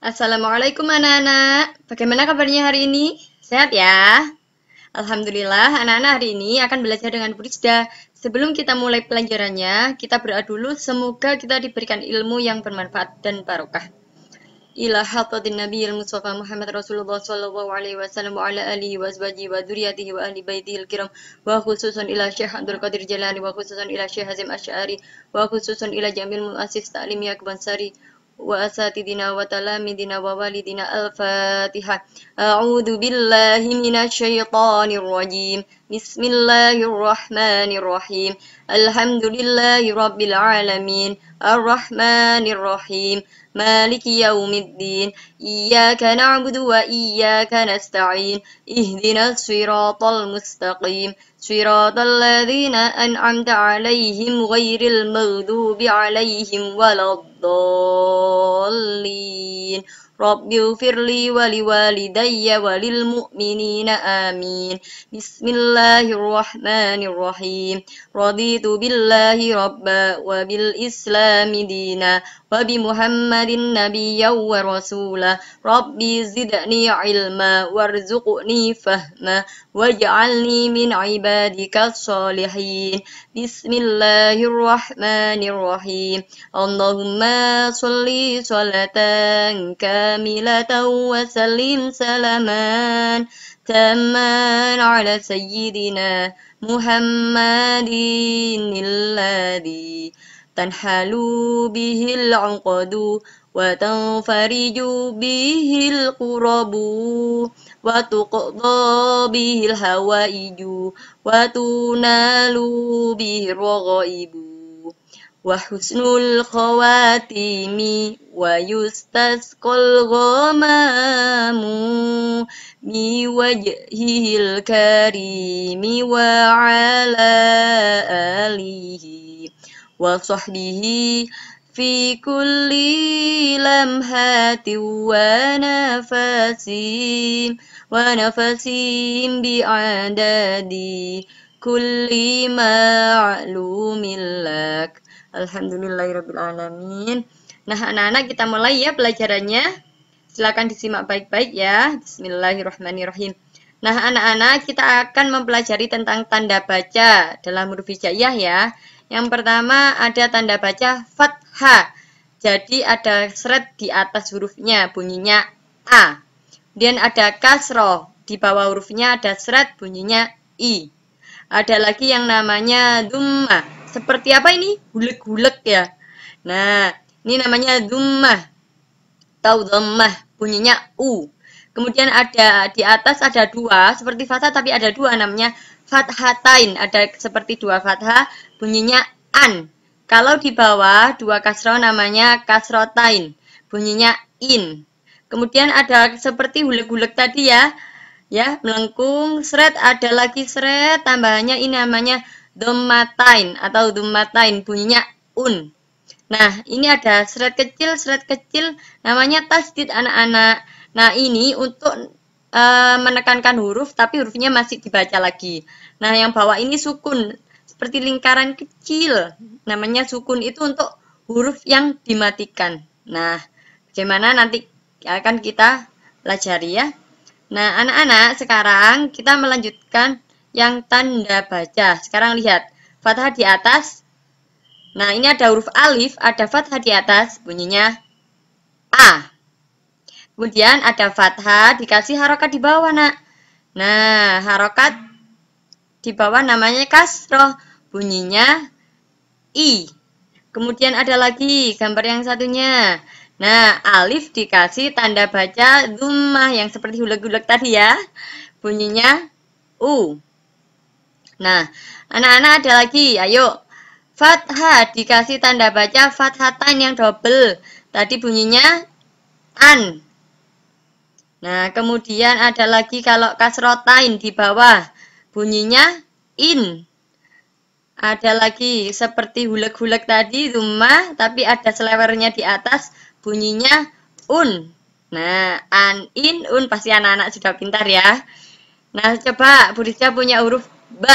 Assalamualaikum anak-anak. Bagaimana kabarnya hari ini? Sehat ya? Alhamdulillah, anak-anak hari ini akan belajar dengan Purisda. Sebelum kita mulai pelajarannya, kita berdoa dulu semoga kita diberikan ilmu yang bermanfaat dan barokah. Ila hafadzin Nabi Mustafa Muhammad Rasulullah sallallahu alaihi wasallam wa ala alihi wa azwajihi wa dzurriyyatihi wa ahli baitihi al-kiram wa khususan ila Syekh Abdul Qadir Jalani wa khususan ila Syekh Hazim Asy'ari wa khususan ila Jamil Muassis Ta'lim Yakbansari وأساتذنا وتلامذنا ووالدنا الفاتحة أعوذ بالله من الشيطان الرجيم بسم الله الرحمن الرحيم الحمد لله رب العالمين الرحمن الرحيم مالك يوم الدين إياك نعبد وإياك نستعين اهدنا الصراط المستقيم صراط الذين أنعمت عليهم غير المغضوب عليهم ولا الضالين رب اغفر لي ولوالدي وللمؤمنين آمين بسم الله الرحمن الرحيم رضيت بالله ربا وبالإسلام دينا وبمحمد نبيا ورسولا ربي زدني علما وارزقني فهما واجعلني من عبادك الصالحين بسم الله الرحمن الرحيم اللهم صل صلاة كاملة وسلم سلاما تاما على سيدنا محمد الذي تنحل به العقد Watan fariju bihil kurabu Watu qodo hawa iju Watu nalu bihil rogo ibu Wahusnul khawatimi Wa yustas kol gomamu Mi wajihil karimi Wa ala alihi Wa sahbihi في كل لمحة ونفس ونفس بعدد كل معلوم لك Alhamdulillahirrabbilalamin Nah anak-anak kita mulai ya pelajarannya Silahkan disimak baik-baik ya Bismillahirrahmanirrahim Nah anak-anak kita akan mempelajari tentang tanda baca dalam huruf hijaiyah ya Yang pertama ada tanda baca fat H. Jadi ada seret di atas hurufnya, bunyinya A. Kemudian ada kasro, di bawah hurufnya ada seret, bunyinya I. Ada lagi yang namanya dumma. Seperti apa ini? Hulek-hulek ya. Nah, ini namanya dumma. Tau dumma, bunyinya U. Kemudian ada di atas ada dua, seperti fathah tapi ada dua namanya fathatain. Ada seperti dua fathah, bunyinya an. Kalau di bawah, dua kasro namanya tain, Bunyinya in. Kemudian ada seperti hulek-hulek tadi ya. Ya, melengkung, seret, ada lagi seret, tambahannya ini namanya domatain atau domatain, bunyinya un. Nah, ini ada seret kecil, seret kecil, namanya tasdid anak-anak. Nah, ini untuk e, menekankan huruf, tapi hurufnya masih dibaca lagi. Nah, yang bawah ini sukun seperti lingkaran kecil. Namanya sukun itu untuk huruf yang dimatikan. Nah, bagaimana nanti akan kita pelajari ya. Nah, anak-anak, sekarang kita melanjutkan yang tanda baca. Sekarang lihat, fathah di atas. Nah, ini ada huruf alif, ada fathah di atas, bunyinya A. Kemudian ada fathah, dikasih harokat di bawah, nak. Nah, harokat di bawah namanya kasroh bunyinya I. Kemudian ada lagi gambar yang satunya. Nah, alif dikasih tanda baca dhummah yang seperti hulek-hulek tadi ya. Bunyinya U. Nah, anak-anak ada lagi. Ayo. Fathah dikasih tanda baca fathatan yang double. Tadi bunyinya an. Nah, kemudian ada lagi kalau kasrotain di bawah. Bunyinya in. Ada lagi seperti hulek-hulek tadi rumah tapi ada selewernya di atas bunyinya un. Nah, an in un pasti anak-anak sudah pintar ya. Nah, coba Burisha punya huruf ba.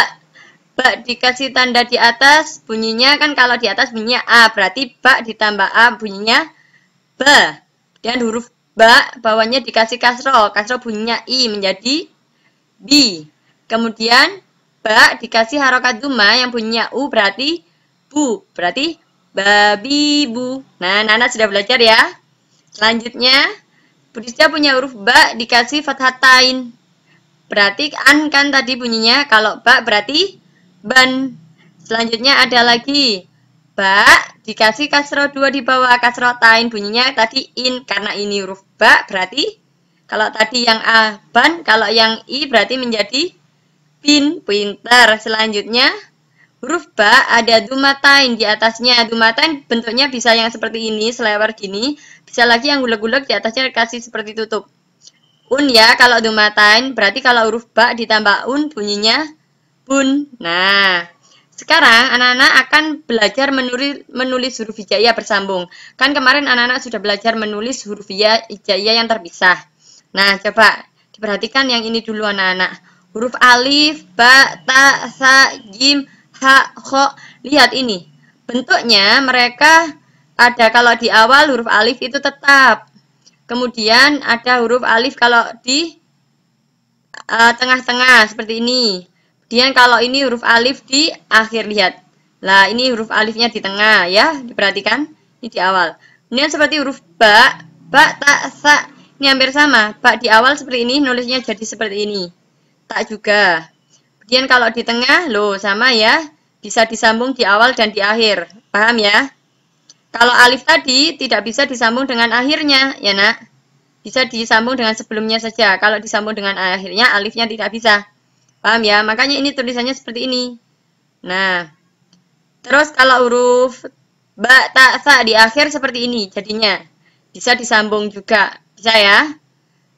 Ba dikasih tanda di atas bunyinya kan kalau di atas bunyinya a berarti ba ditambah a bunyinya ba. Dan huruf ba bawahnya dikasih kasro, kasro bunyinya i menjadi bi. Kemudian ba dikasih harokat duma yang punya u berarti bu berarti babi bu nah Nana sudah belajar ya selanjutnya Burisda punya huruf ba dikasih fathatain berarti an kan tadi bunyinya kalau ba berarti ban selanjutnya ada lagi ba dikasih kasro dua di bawah kasro tain bunyinya tadi in karena ini huruf ba berarti kalau tadi yang a ban kalau yang i berarti menjadi Bin, pinter. Selanjutnya, huruf ba ada dumatain di atasnya. Dumatain bentuknya bisa yang seperti ini, selewer gini. Bisa lagi yang gulek-gulek di atasnya kasih seperti tutup. Un ya, kalau dumatain, berarti kalau huruf ba ditambah un bunyinya bun. Nah, sekarang anak-anak akan belajar menulis, menulis huruf hijaiyah bersambung. Kan kemarin anak-anak sudah belajar menulis huruf hijaiyah ya, yang terpisah. Nah, coba diperhatikan yang ini dulu anak-anak. Huruf alif, ba, ta, sa, jim, ha, ho. Lihat ini. Bentuknya mereka ada kalau di awal huruf alif itu tetap. Kemudian ada huruf alif kalau di e, tengah-tengah uh, seperti ini. Kemudian kalau ini huruf alif di akhir lihat. Nah, ini huruf alifnya di tengah ya, diperhatikan. Ini di awal. Kemudian seperti huruf ba, ba, ta, sa. Ini hampir sama. Ba di awal seperti ini, nulisnya jadi seperti ini tak juga. Kemudian kalau di tengah, lo sama ya, bisa disambung di awal dan di akhir. Paham ya? Kalau alif tadi tidak bisa disambung dengan akhirnya, ya nak. Bisa disambung dengan sebelumnya saja. Kalau disambung dengan akhirnya, alifnya tidak bisa. Paham ya? Makanya ini tulisannya seperti ini. Nah, terus kalau huruf ba, ta, sa di akhir seperti ini jadinya. Bisa disambung juga. Bisa ya?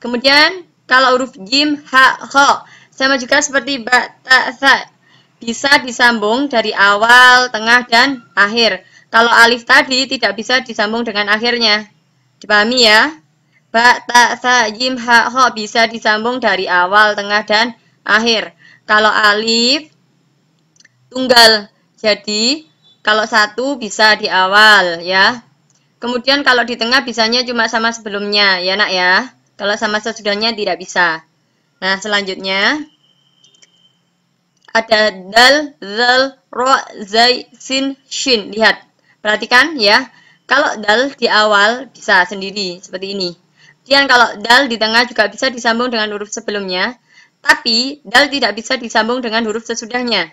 Kemudian kalau huruf jim, ha, ho. Sama juga seperti ba, ta, Bisa disambung dari awal, tengah, dan akhir. Kalau alif tadi tidak bisa disambung dengan akhirnya. Dipahami ya? Ba, ta, tha, yim, ha, ho bisa disambung dari awal, tengah, dan akhir. Kalau alif tunggal, jadi kalau satu bisa di awal ya. Kemudian kalau di tengah bisanya cuma sama sebelumnya ya nak ya. Kalau sama sesudahnya tidak bisa. Nah, selanjutnya ada dal, zal, ro, zai, sin, shin. Lihat, perhatikan ya. Kalau dal di awal bisa sendiri seperti ini. Kemudian kalau dal di tengah juga bisa disambung dengan huruf sebelumnya, tapi dal tidak bisa disambung dengan huruf sesudahnya.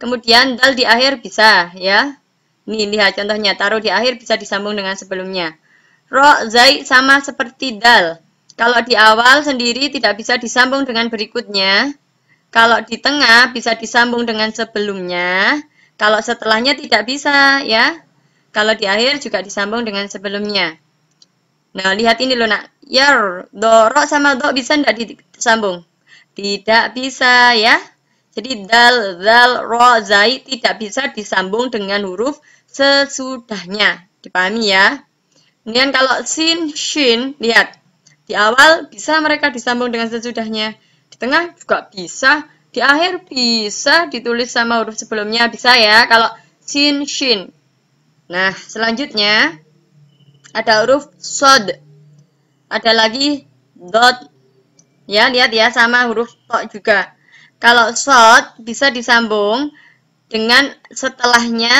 Kemudian dal di akhir bisa ya. Ini lihat contohnya, taruh di akhir bisa disambung dengan sebelumnya. Ro, zai sama seperti dal. Kalau di awal sendiri tidak bisa disambung dengan berikutnya. Kalau di tengah bisa disambung dengan sebelumnya. Kalau setelahnya tidak bisa ya. Kalau di akhir juga disambung dengan sebelumnya. Nah, lihat ini loh nak. Yar, dorok sama dok bisa tidak disambung? Tidak bisa ya. Jadi dal, dal, ro, zai tidak bisa disambung dengan huruf sesudahnya. Dipahami ya? Kemudian kalau sin, shin, lihat. Di awal bisa mereka disambung dengan sesudahnya. Di tengah juga bisa. Di akhir bisa ditulis sama huruf sebelumnya. Bisa ya kalau shin shin. Nah, selanjutnya ada huruf sod. Ada lagi dot. Ya, lihat ya sama huruf tok juga. Kalau sod bisa disambung dengan setelahnya,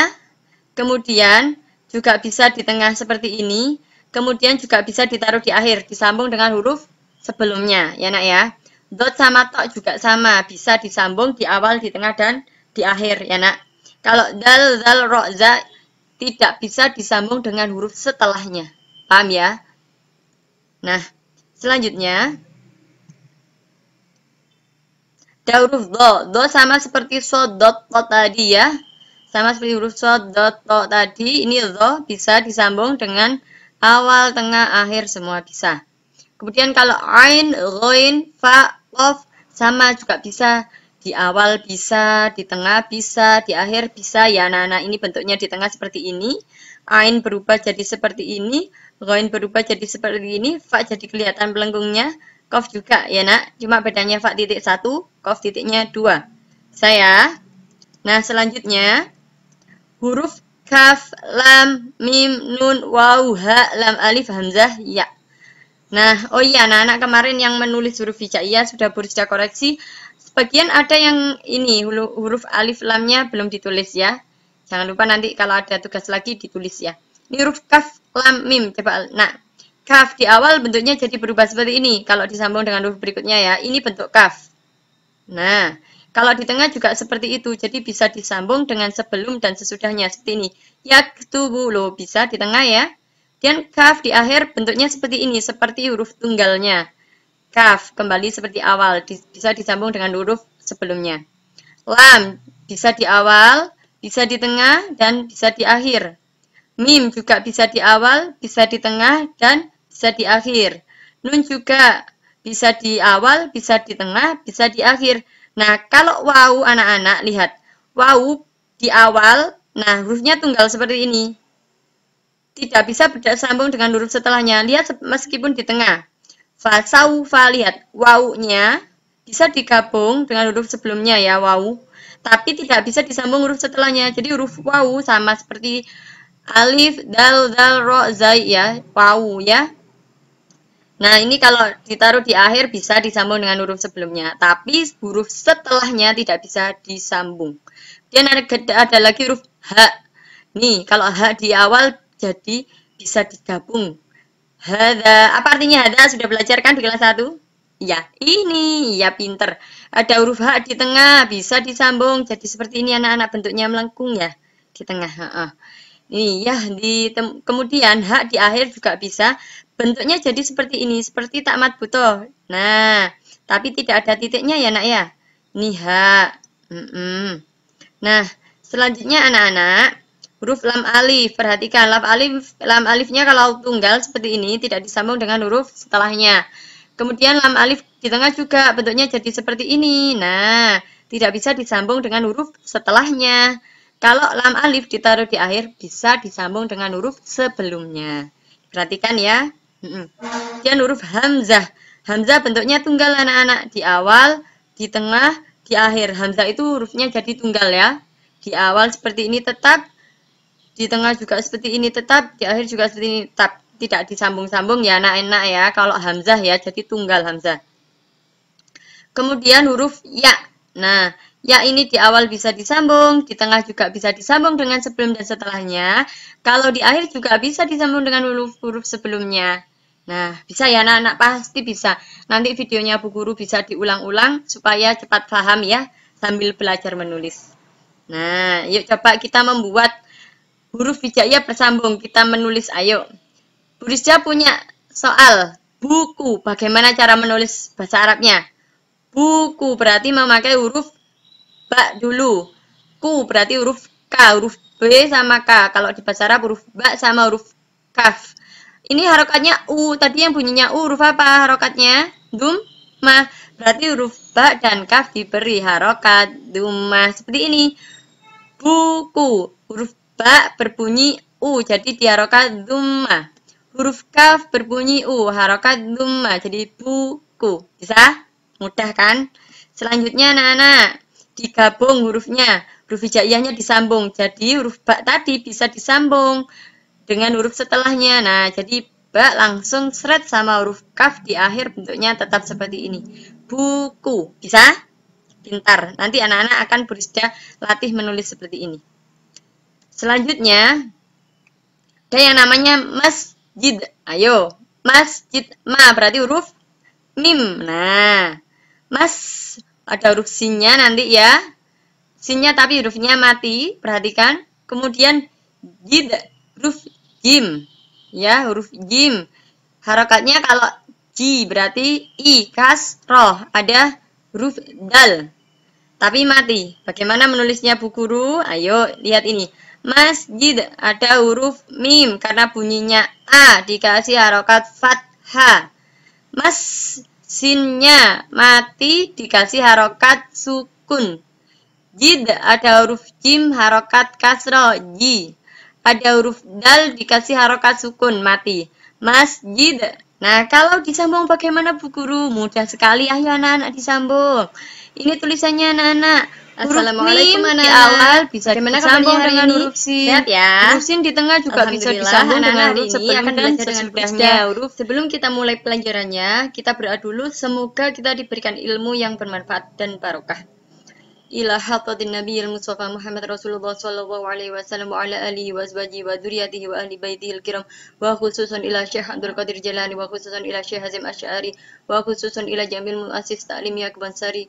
kemudian juga bisa di tengah seperti ini Kemudian juga bisa ditaruh di akhir, disambung dengan huruf sebelumnya, ya nak ya. Dot sama tok juga sama, bisa disambung di awal, di tengah, dan di akhir, ya nak. Kalau dal, zal, ro, za, tidak bisa disambung dengan huruf setelahnya. Paham ya? Nah, selanjutnya. Ada huruf do. Do sama seperti so, dot, to tadi ya. Sama seperti huruf so, dot, to tadi. Ini do bisa disambung dengan awal, tengah, akhir semua bisa. Kemudian kalau ain, roin, fa, of sama juga bisa di awal bisa, di tengah bisa, di akhir bisa ya nah, anak ini bentuknya di tengah seperti ini. Ain berubah jadi seperti ini, Roin berubah jadi seperti ini, Fa jadi kelihatan pelengkungnya, Kof juga ya nak, cuma bedanya Fa titik satu, Kof titiknya dua. Saya. Nah selanjutnya, huruf kaf, lam, mim, nun, waw, ha, lam, alif, hamzah, ya. Nah, oh iya anak-anak kemarin yang menulis huruf hijaiyah sudah Burja koreksi. Sebagian ada yang ini huruf alif lamnya belum ditulis ya. Jangan lupa nanti kalau ada tugas lagi ditulis ya. Ini huruf kaf, lam, mim. Coba, nah, kaf di awal bentuknya jadi berubah seperti ini. Kalau disambung dengan huruf berikutnya ya, ini bentuk kaf. Nah, kalau di tengah juga seperti itu, jadi bisa disambung dengan sebelum dan sesudahnya seperti ini. Ya, tubuh lo bisa di tengah ya. Dan kaf di akhir bentuknya seperti ini, seperti huruf tunggalnya. Kaf kembali seperti awal, di, bisa disambung dengan huruf sebelumnya. Lam bisa di awal, bisa di tengah, dan bisa di akhir. Mim juga bisa di awal, bisa di tengah, dan bisa di akhir. Nun juga bisa di awal, bisa di tengah, bisa di akhir Nah, kalau wau anak-anak, lihat. Wau di awal, nah hurufnya tunggal seperti ini. Tidak bisa bersambung dengan huruf setelahnya. Lihat meskipun di tengah. fa lihat. Wau-nya bisa digabung dengan huruf sebelumnya ya, wau. Tapi tidak bisa disambung huruf setelahnya. Jadi huruf wau sama seperti alif, dal, dal, ro, zai ya. Wau ya. Nah, ini kalau ditaruh di akhir bisa disambung dengan huruf sebelumnya, tapi huruf setelahnya tidak bisa disambung. Dan ada, ada lagi huruf H. Nih, kalau H di awal jadi bisa digabung. Hada, apa artinya hada? Sudah belajar kan di kelas 1? Ya, ini ya pinter. Ada huruf H di tengah, bisa disambung. Jadi seperti ini anak-anak bentuknya melengkung ya di tengah. Ini ya di kemudian H di akhir juga bisa Bentuknya jadi seperti ini, seperti takmat butuh. Nah, tapi tidak ada titiknya ya nak ya. Niha. Mm -mm. Nah, selanjutnya anak-anak, huruf lam alif. Perhatikan, lam alif lam alifnya kalau tunggal seperti ini, tidak disambung dengan huruf setelahnya. Kemudian lam alif di tengah juga bentuknya jadi seperti ini. Nah, tidak bisa disambung dengan huruf setelahnya. Kalau lam alif ditaruh di akhir, bisa disambung dengan huruf sebelumnya. Perhatikan ya. Kemudian huruf hamzah. Hamzah bentuknya tunggal anak-anak. Di awal, di tengah, di akhir. Hamzah itu hurufnya jadi tunggal ya. Di awal seperti ini tetap, di tengah juga seperti ini tetap, di akhir juga seperti ini tetap. Tidak disambung-sambung ya anak-anak ya. Kalau hamzah ya jadi tunggal hamzah. Kemudian huruf ya. Nah, Ya ini di awal bisa disambung, di tengah juga bisa disambung dengan sebelum dan setelahnya. Kalau di akhir juga bisa disambung dengan huruf-huruf sebelumnya. Nah, bisa ya anak-anak, pasti bisa. Nanti videonya Bu Guru bisa diulang-ulang supaya cepat paham ya sambil belajar menulis. Nah, yuk coba kita membuat huruf hijaiyah bersambung. Kita menulis, ayo. Bu Rizja punya soal buku. Bagaimana cara menulis bahasa Arabnya? Buku berarti memakai huruf ba dulu. Ku berarti huruf K, huruf B sama K. Kalau di bahasa Arab huruf ba sama huruf kaf. Ini harokatnya U. Tadi yang bunyinya U huruf apa harokatnya? Dum, mah. Berarti huruf ba dan kaf diberi harokat duma. Seperti ini. Buku. Huruf ba berbunyi U. Jadi diharokat dumah. Huruf kaf berbunyi U. Harokat duma. Jadi buku. Bisa? Mudah kan? Selanjutnya Nana, Digabung hurufnya. Huruf hijaiyahnya disambung. Jadi huruf ba tadi bisa disambung dengan huruf setelahnya. Nah, jadi ba langsung seret sama huruf kaf di akhir bentuknya tetap seperti ini. Buku. Bisa? Pintar. Nanti anak-anak akan berusaha latih menulis seperti ini. Selanjutnya, ada yang namanya masjid. Ayo, masjid ma berarti huruf mim. Nah, mas ada huruf sinnya nanti ya. Sinnya tapi hurufnya mati, perhatikan. Kemudian jid, huruf jim ya huruf jim harokatnya kalau ji berarti i roh ada huruf dal tapi mati bagaimana menulisnya bu guru ayo lihat ini masjid ada huruf mim karena bunyinya a dikasih harokat fathah mas sinnya mati dikasih harokat sukun jid ada huruf jim harokat kasro ji pada huruf dal dikasih harokat sukun mati. Masjid. Nah, kalau disambung bagaimana Bu Guru? Mudah sekali ayo anak-anak disambung. Ini tulisannya anak-anak. Assalamualaikum anak, -anak. di awal bisa Bagaimana disambung dengan ini? huruf sin. Lihat ya. Huruf sin di tengah juga bisa disambung anak -anak dengan huruf sebelum akan dan sesudahnya. Huruf. Sebelum kita mulai pelajarannya, kita berdoa dulu semoga kita diberikan ilmu yang bermanfaat dan barokah. إلى حطة النبي المصطفى محمد رسول الله صلى الله عليه وسلم وعلى آله وأزواجه وذريته وأهل بيته الكرام وخصوصا إلى شيخ عبد القادر الجيلاني وخصوصا إلى شيخ هزم الشعري وخصوصا إلى جميع مؤسس تعليم يكبنساري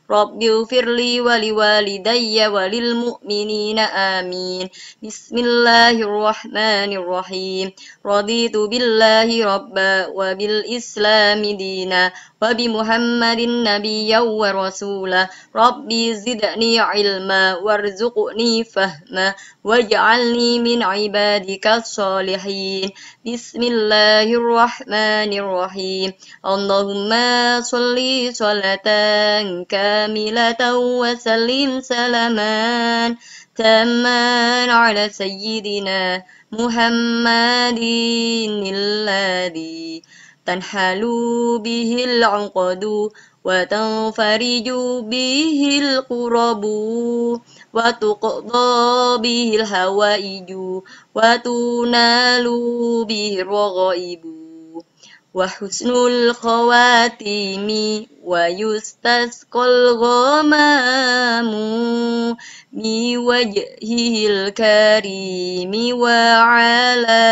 رب اغفر لي ولوالدي وللمؤمنين آمين بسم الله الرحمن الرحيم رضيت بالله ربا وبالإسلام دينا وبمحمد نبيا ورسولا ربي زدني علما وارزقني فهما واجعلني من عبادك الصالحين بسم الله الرحمن الرحيم اللهم صل صلاة كاملة كاملة وسلم سلاما تاما على سيدنا محمد الذي تنحل به العقد وتنفرج به القرب وتقضى به الهوائج وتنال به الرغائب وحسن الخواتيم ويستسقى الغمام من وجهه الكريم وعلى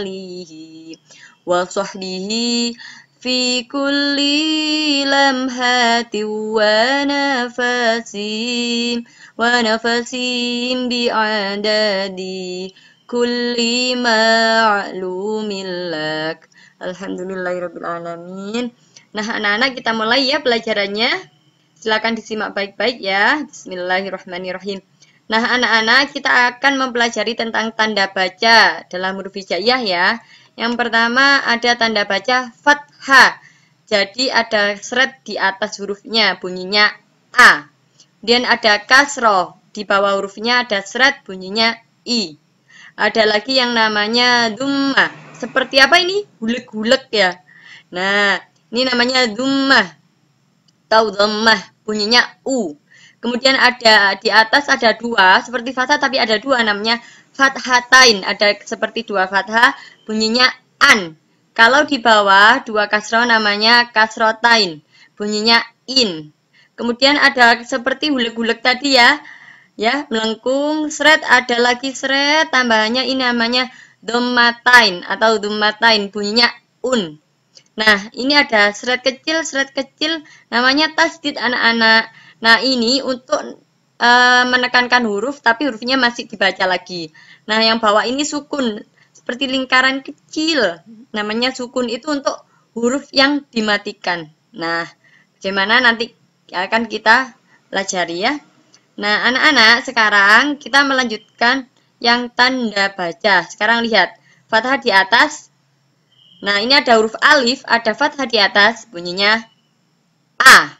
آله وصحبه في كل لمحة ونفس ونفس بعدد كل معلوم لك Alhamdulillahirrahmanirrahim. Nah, anak-anak kita mulai ya pelajarannya. Silakan disimak baik-baik ya. Bismillahirrahmanirrahim. Nah, anak-anak kita akan mempelajari tentang tanda baca dalam huruf hijaiyah ya. Yang pertama ada tanda baca fathah. Jadi ada seret di atas hurufnya, bunyinya A. Kemudian ada kasroh, di bawah hurufnya ada seret, bunyinya I. Ada lagi yang namanya dumma seperti apa ini? Gulek-gulek ya. Nah, ini namanya dhammah. Tau dhammah, bunyinya u. Kemudian ada di atas ada dua, seperti fathah tapi ada dua namanya fathatain. Ada seperti dua fathah, bunyinya an. Kalau di bawah dua kasroh, namanya kasrotain, bunyinya in. Kemudian ada seperti gulek-gulek tadi ya, ya melengkung, seret ada lagi seret, tambahannya ini namanya domatain atau domatain bunyinya un. Nah, ini ada seret kecil, seret kecil namanya tasdid anak-anak. Nah, ini untuk e, menekankan huruf tapi hurufnya masih dibaca lagi. Nah, yang bawah ini sukun seperti lingkaran kecil. Namanya sukun itu untuk huruf yang dimatikan. Nah, bagaimana nanti akan kita pelajari ya. Nah, anak-anak, sekarang kita melanjutkan yang tanda baca. Sekarang lihat, fathah di atas. Nah, ini ada huruf alif, ada fathah di atas, bunyinya A.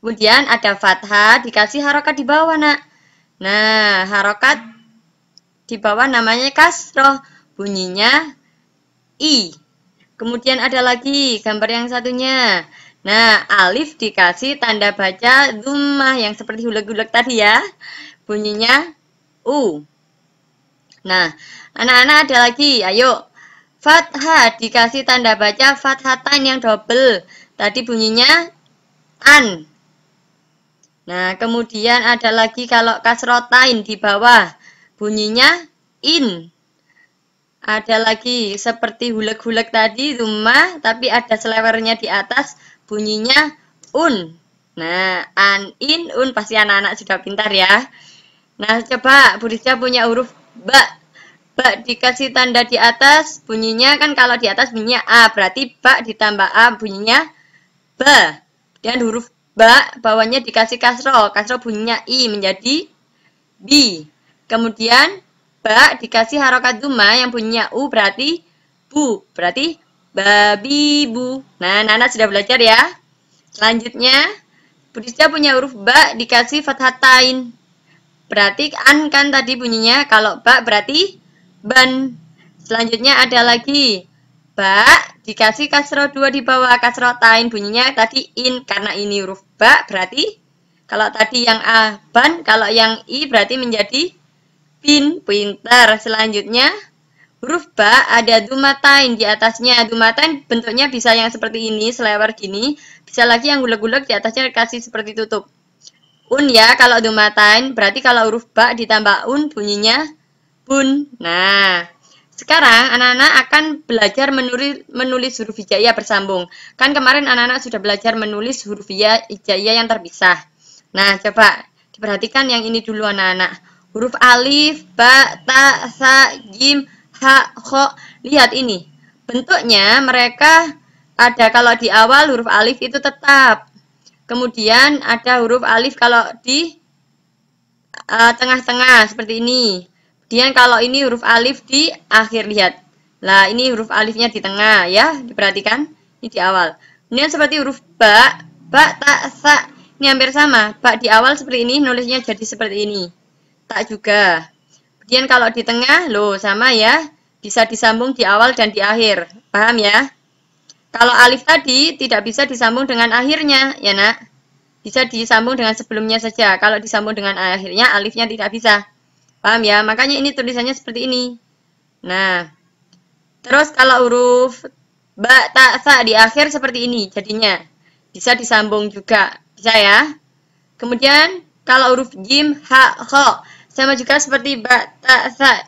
Kemudian ada fathah, dikasih harokat di bawah, nak. Nah, harokat di bawah namanya kasroh, bunyinya I. Kemudian ada lagi gambar yang satunya. Nah, alif dikasih tanda baca dumah yang seperti hulek-hulek tadi ya. Bunyinya U. Nah, anak-anak ada lagi, ayo. Fathah dikasih tanda baca fathatan yang double. Tadi bunyinya an. Nah, kemudian ada lagi kalau kasrotain di bawah. Bunyinya in. Ada lagi seperti hulek-hulek tadi, rumah, tapi ada selewernya di atas, bunyinya un. Nah, an, in, un, pasti anak-anak sudah pintar ya. Nah, coba Burisja punya huruf Mbak Bak dikasih tanda di atas, bunyinya kan kalau di atas bunyinya A, berarti bak ditambah A bunyinya b Dan huruf Mbak bawahnya dikasih kasro, kasro bunyinya i menjadi B Kemudian Mbak dikasih harokat duma yang bunyinya u berarti bu, berarti babi bu. Nah, Nana sudah belajar ya. Selanjutnya, Budista punya huruf ba dikasih fathatain. Berarti an kan tadi bunyinya. Kalau bak berarti ban. Selanjutnya ada lagi. Bak dikasih kasro dua di bawah. Kasro tain bunyinya tadi in. Karena ini huruf bak berarti. Kalau tadi yang A ban. Kalau yang I berarti menjadi bin. Pinter. Selanjutnya. Huruf ba ada dumatain di atasnya. Dumatain bentuknya bisa yang seperti ini, selewar gini. Bisa lagi yang gulag-gulag di atasnya dikasih seperti tutup. Un ya, kalau dumatain, berarti kalau huruf ba ditambah un bunyinya bun. Nah, sekarang anak-anak akan belajar menulis, menulis huruf hijaiyah bersambung. Kan kemarin anak-anak sudah belajar menulis huruf hijaiyah yang terpisah. Nah, coba diperhatikan yang ini dulu anak-anak. Huruf alif, ba, ta, sa, jim, ha, kho. Lihat ini. Bentuknya mereka ada kalau di awal huruf alif itu tetap Kemudian ada huruf alif kalau di e, tengah-tengah seperti ini. Kemudian kalau ini huruf alif di akhir lihat. Nah, ini huruf alifnya di tengah ya, diperhatikan. Ini di awal. Kemudian seperti huruf ba, ba tak sa. Ini hampir sama. Ba di awal seperti ini, nulisnya jadi seperti ini. Tak juga. Kemudian kalau di tengah, loh sama ya. Bisa disambung di awal dan di akhir. Paham ya? Kalau alif tadi tidak bisa disambung dengan akhirnya, ya nak. Bisa disambung dengan sebelumnya saja. Kalau disambung dengan akhirnya, alifnya tidak bisa. Paham ya? Makanya ini tulisannya seperti ini. Nah, terus kalau huruf ba, ta, sa di akhir seperti ini jadinya. Bisa disambung juga. Bisa ya? Kemudian, kalau huruf jim, ha, ho. Sama juga seperti ba, ta, sa.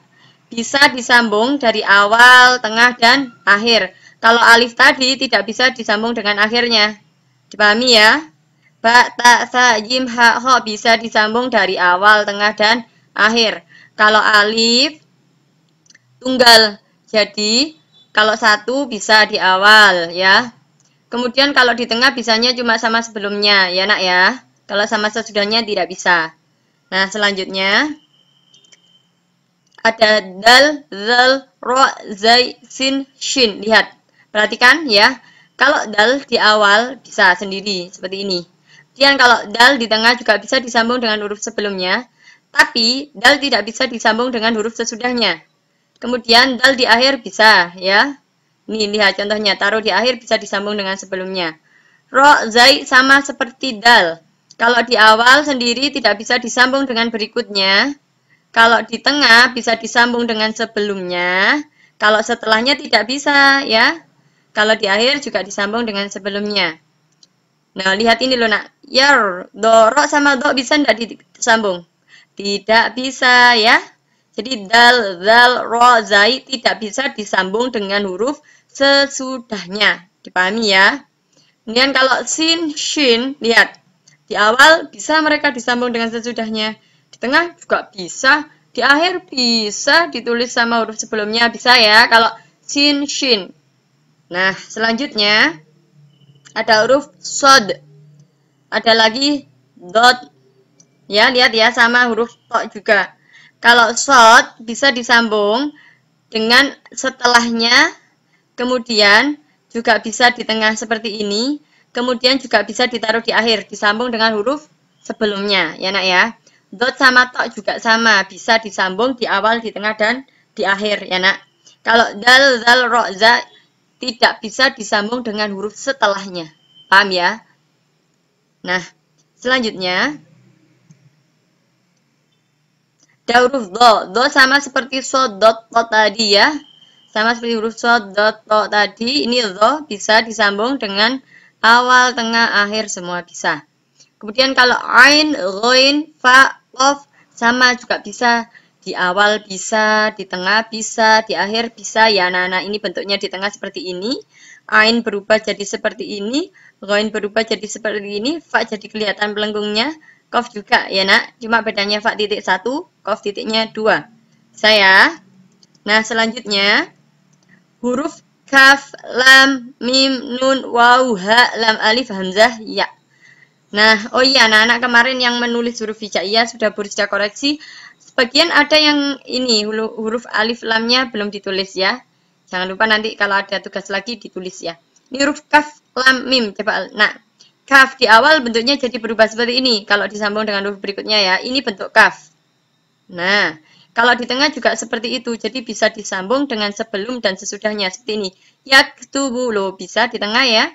Bisa disambung dari awal, tengah, dan akhir kalau alif tadi tidak bisa disambung dengan akhirnya. Dipahami ya? Ba, ta, sa, jim, ha, ho bisa disambung dari awal, tengah, dan akhir. Kalau alif tunggal. Jadi kalau satu bisa di awal ya. Kemudian kalau di tengah bisanya cuma sama sebelumnya ya nak ya. Kalau sama sesudahnya tidak bisa. Nah selanjutnya ada dal, zal, ro, zai, sin, shin. Lihat Perhatikan ya, kalau dal di awal bisa sendiri seperti ini. Kemudian kalau dal di tengah juga bisa disambung dengan huruf sebelumnya, tapi dal tidak bisa disambung dengan huruf sesudahnya. Kemudian dal di akhir bisa ya. Ini lihat contohnya, taruh di akhir bisa disambung dengan sebelumnya. Ro, zai sama seperti dal. Kalau di awal sendiri tidak bisa disambung dengan berikutnya. Kalau di tengah bisa disambung dengan sebelumnya. Kalau setelahnya tidak bisa ya. Kalau di akhir juga disambung dengan sebelumnya. Nah, lihat ini loh nak. Yar, dorok sama dok bisa tidak disambung? Tidak bisa ya. Jadi dal, dal, ro, zai tidak bisa disambung dengan huruf sesudahnya. Dipahami ya? Kemudian kalau sin, shin, lihat. Di awal bisa mereka disambung dengan sesudahnya. Di tengah juga bisa. Di akhir bisa ditulis sama huruf sebelumnya. Bisa ya. Kalau sin, shin. Nah, selanjutnya ada huruf sod. Ada lagi dot. Ya, lihat ya sama huruf tok juga. Kalau sod bisa disambung dengan setelahnya, kemudian juga bisa di tengah seperti ini, kemudian juga bisa ditaruh di akhir, disambung dengan huruf sebelumnya, ya nak ya. Dot sama tok juga sama, bisa disambung di awal, di tengah, dan di akhir, ya nak. Kalau dal, dal, ro, za, tidak bisa disambung dengan huruf setelahnya. Paham ya? Nah, selanjutnya ada huruf do. Do sama seperti so, dot, to tadi ya. Sama seperti huruf so, dot, to tadi. Ini do bisa disambung dengan awal, tengah, akhir, semua bisa. Kemudian kalau ain, roin, fa, of sama juga bisa di awal bisa, di tengah bisa, di akhir bisa. Ya anak-anak ini bentuknya di tengah seperti ini. Ain berubah jadi seperti ini. Goin berubah jadi seperti ini. fak jadi kelihatan pelenggungnya. Kof juga ya nak. Cuma bedanya fak titik satu kof titiknya dua Saya. Nah selanjutnya. Huruf kaf, lam, mim, nun, waw, ha, lam, alif, hamzah, ya. Nah, oh iya anak-anak kemarin yang menulis huruf hijaiyah sudah Burja koreksi Bagian ada yang ini huruf alif lamnya belum ditulis ya. Jangan lupa nanti kalau ada tugas lagi ditulis ya. Ini huruf kaf lam mim coba nah kaf di awal bentuknya jadi berubah seperti ini kalau disambung dengan huruf berikutnya ya. Ini bentuk kaf. Nah, kalau di tengah juga seperti itu. Jadi bisa disambung dengan sebelum dan sesudahnya seperti ini. Ya Yaktubu lo bisa di tengah ya.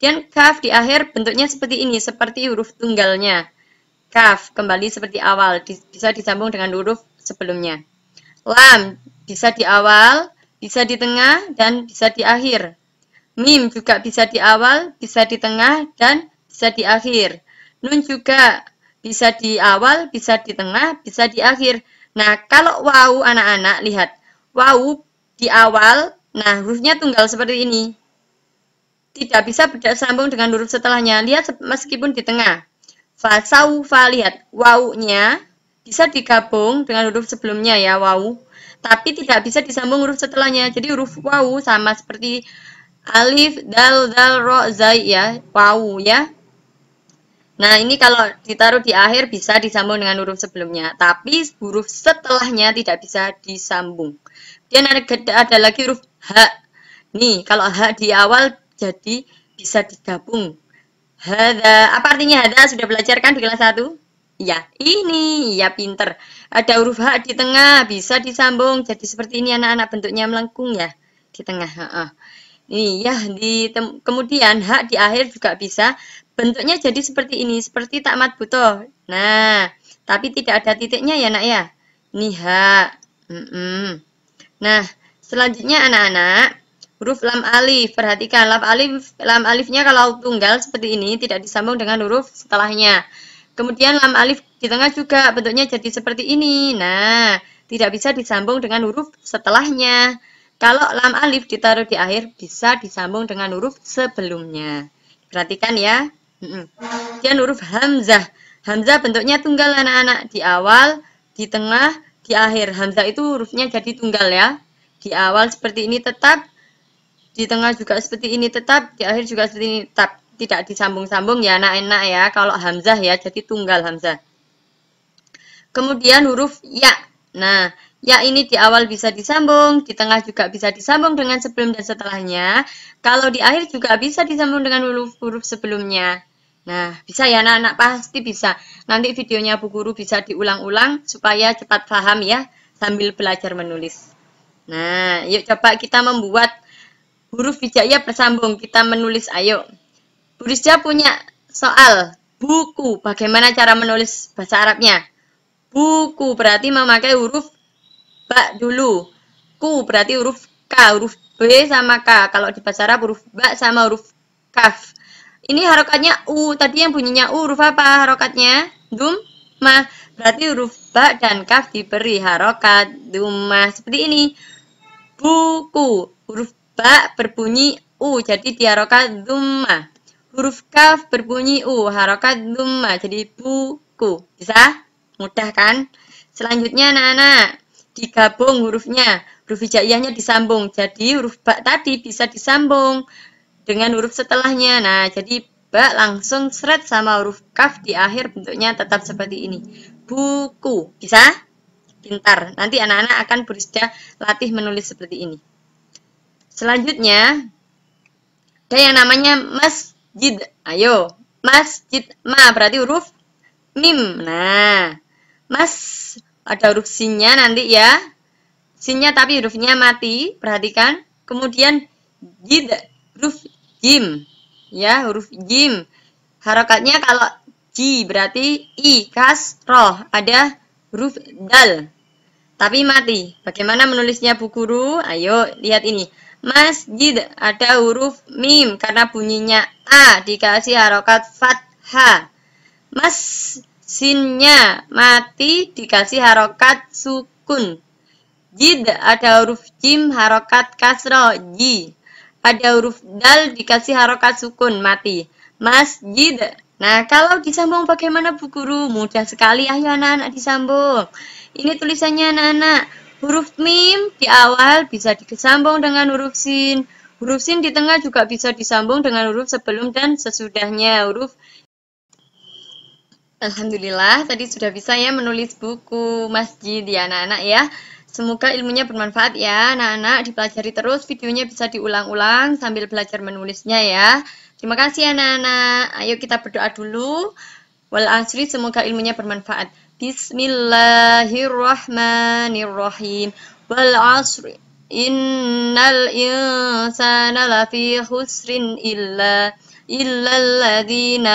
Dan kaf di akhir bentuknya seperti ini, seperti huruf tunggalnya. Kaf kembali seperti awal, bisa disambung dengan huruf sebelumnya. Lam bisa di awal, bisa di tengah, dan bisa di akhir. Mim juga bisa di awal, bisa di tengah, dan bisa di akhir. Nun juga bisa di awal, bisa di tengah, bisa di akhir. Nah, kalau wau anak-anak, lihat. Wau di awal, nah hurufnya tunggal seperti ini. Tidak bisa bersambung dengan huruf setelahnya. Lihat meskipun di tengah fa lihat wau-nya bisa digabung dengan huruf sebelumnya ya wau, tapi tidak bisa disambung huruf setelahnya. Jadi huruf wau sama seperti alif, dal, dal, ro, zai ya, wau ya. Nah, ini kalau ditaruh di akhir bisa disambung dengan huruf sebelumnya, tapi huruf setelahnya tidak bisa disambung. Dan ada, ada lagi huruf H. Nih, kalau H di awal jadi bisa digabung Hada, apa artinya ada Sudah belajar kan di kelas 1? Ya, ini ya pinter. Ada huruf H di tengah, bisa disambung. Jadi seperti ini anak-anak bentuknya melengkung ya di tengah. Uh, ini ya di kemudian H di akhir juga bisa. Bentuknya jadi seperti ini, seperti takmat buto. Nah, tapi tidak ada titiknya ya nak ya. Ini H. Mm -mm. Nah, selanjutnya anak-anak Huruf lam alif, perhatikan lam alif lam alifnya kalau tunggal seperti ini tidak disambung dengan huruf setelahnya. Kemudian lam alif di tengah juga bentuknya jadi seperti ini. Nah, tidak bisa disambung dengan huruf setelahnya. Kalau lam alif ditaruh di akhir bisa disambung dengan huruf sebelumnya. Perhatikan ya. Kemudian huruf hamzah. Hamzah bentuknya tunggal anak-anak di awal, di tengah, di akhir. Hamzah itu hurufnya jadi tunggal ya. Di awal seperti ini tetap, di tengah juga seperti ini tetap, di akhir juga seperti ini tetap. Tidak disambung-sambung ya anak enak ya, kalau hamzah ya, jadi tunggal hamzah. Kemudian huruf ya. Nah, ya ini di awal bisa disambung, di tengah juga bisa disambung dengan sebelum dan setelahnya. Kalau di akhir juga bisa disambung dengan huruf-huruf sebelumnya. Nah, bisa ya anak-anak? Pasti bisa. Nanti videonya Bu Guru bisa diulang-ulang supaya cepat paham ya sambil belajar menulis. Nah, yuk coba kita membuat Huruf hijaiyah bersambung, kita menulis ayo. Bu punya soal buku, bagaimana cara menulis bahasa Arabnya? Buku berarti memakai huruf ba dulu. Ku berarti huruf K, huruf B sama K. Kalau di bahasa Arab huruf ba sama huruf kaf. Ini harokatnya U. Tadi yang bunyinya U huruf apa harokatnya? Dum, ma. Berarti huruf ba dan kaf diberi harokat, dumah. Seperti ini. Buku. Huruf Ba berbunyi U, jadi diharokat dumma. Huruf kaf berbunyi U, harokat dumma, jadi buku. Bisa? Mudah kan? Selanjutnya anak-anak, digabung hurufnya. Huruf hijaiyahnya disambung, jadi huruf ba tadi bisa disambung dengan huruf setelahnya. Nah, jadi ba langsung seret sama huruf kaf di akhir bentuknya tetap seperti ini. Buku, bisa? Pintar. Nanti anak-anak akan berusaha latih menulis seperti ini. Selanjutnya, ada yang namanya masjid. Ayo, masjid. Ma berarti huruf mim. Nah, mas ada huruf sinnya nanti ya. Sinnya tapi hurufnya mati, perhatikan. Kemudian jid, huruf jim. Ya, huruf jim. Harokatnya kalau j berarti i, kas, roh. Ada huruf dal. Tapi mati. Bagaimana menulisnya bu guru? Ayo, lihat ini masjid ada huruf mim karena bunyinya a dikasih harokat fathah mas sinnya mati dikasih harokat sukun jid ada huruf jim harokat kasro ji ada huruf dal dikasih harokat sukun mati masjid Nah, kalau disambung bagaimana Bu Guru? Mudah sekali, ayo anak-anak disambung. Ini tulisannya anak-anak. Huruf mim di awal bisa disambung dengan huruf sin. Huruf sin di tengah juga bisa disambung dengan huruf sebelum dan sesudahnya. Huruf Alhamdulillah tadi sudah bisa ya menulis buku masjid ya anak-anak ya. Semoga ilmunya bermanfaat ya anak-anak. Dipelajari terus videonya bisa diulang-ulang sambil belajar menulisnya ya. Terima kasih anak-anak. Ayo kita berdoa dulu. Wal asri semoga ilmunya bermanfaat. بسم الله الرحمن الرحيم والعصر إن الإنسان لفي خسر إلا إلا الذين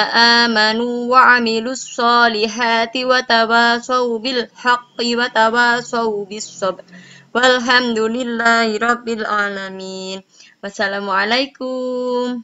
آمنوا وعملوا الصالحات وتواصوا بالحق وتواصوا بالصبر والحمد لله رب العالمين والسلام عليكم